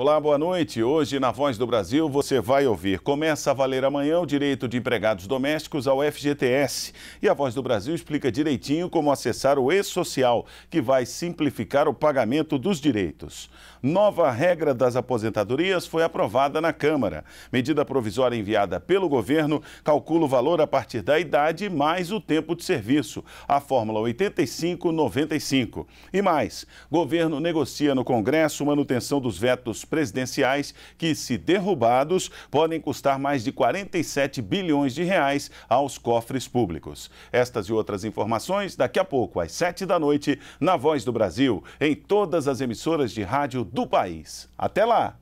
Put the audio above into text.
Olá, boa noite. Hoje, na Voz do Brasil, você vai ouvir. Começa a valer amanhã o direito de empregados domésticos ao FGTS. E a Voz do Brasil explica direitinho como acessar o E-Social, que vai simplificar o pagamento dos direitos. Nova regra das aposentadorias foi aprovada na Câmara. Medida provisória enviada pelo governo calcula o valor a partir da idade mais o tempo de serviço, a Fórmula 85-95. E mais, governo negocia no Congresso manutenção dos vetos presidenciais que, se derrubados, podem custar mais de 47 bilhões de reais aos cofres públicos. Estas e outras informações daqui a pouco, às 7 da noite, na Voz do Brasil, em todas as emissoras de rádio do país. Até lá!